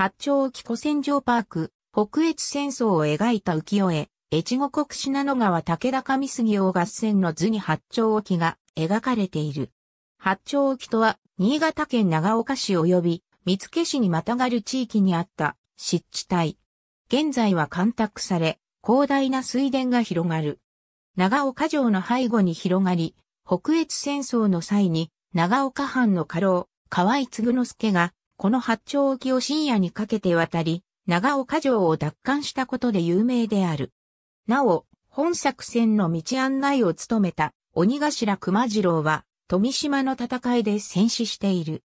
八丁沖古戦場パーク、北越戦争を描いた浮世絵、越後国信濃川武田上杉王合戦の図に八丁沖が描かれている。八丁沖とは、新潟県長岡市及び、三付市にまたがる地域にあった湿地帯。現在は干拓され、広大な水田が広がる。長岡城の背後に広がり、北越戦争の際に、長岡藩の家老、河合継之助がこの八丁沖を深夜にかけて渡り、長岡城を奪還したことで有名である。なお、本作戦の道案内を務めた鬼頭熊次郎は、富島の戦いで戦死している。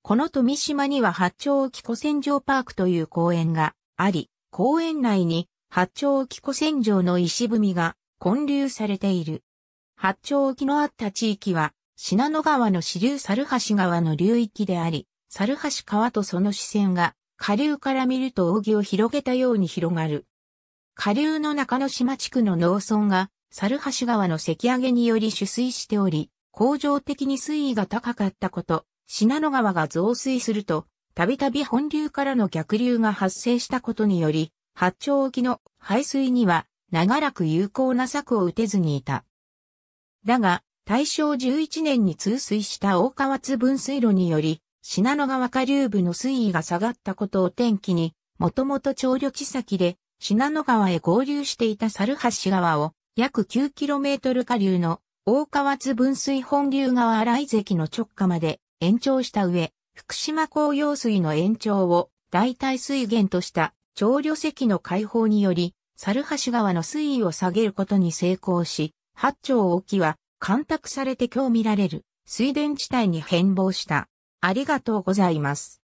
この富島には八丁沖古戦場パークという公園があり、公園内に八丁沖古戦場の石踏みが建立されている。八丁沖のあった地域は、信濃川の支流猿橋川の流域であり、猿橋川とその視線が、下流から見ると扇を広げたように広がる。下流の中の島地区の農村が、猿橋川の関上げにより取水しており、恒常的に水位が高かったこと、信濃川が増水すると、たびたび本流からの逆流が発生したことにより、八丁沖の排水には長らく有効な策を打てずにいた。だが、大正11年に通水した大川津分水路により、信濃川下流部の水位が下がったことを転機に、もともと長旅地先で、信濃川へ合流していた猿橋川を、約 9km 下流の大川津分水本流川荒井関の直下まで延長した上、福島工業水の延長を代替水源とした長旅石の開放により、猿橋川の水位を下げることに成功し、八丁沖は干拓されて今日見られる水田地帯に変貌した。ありがとうございます。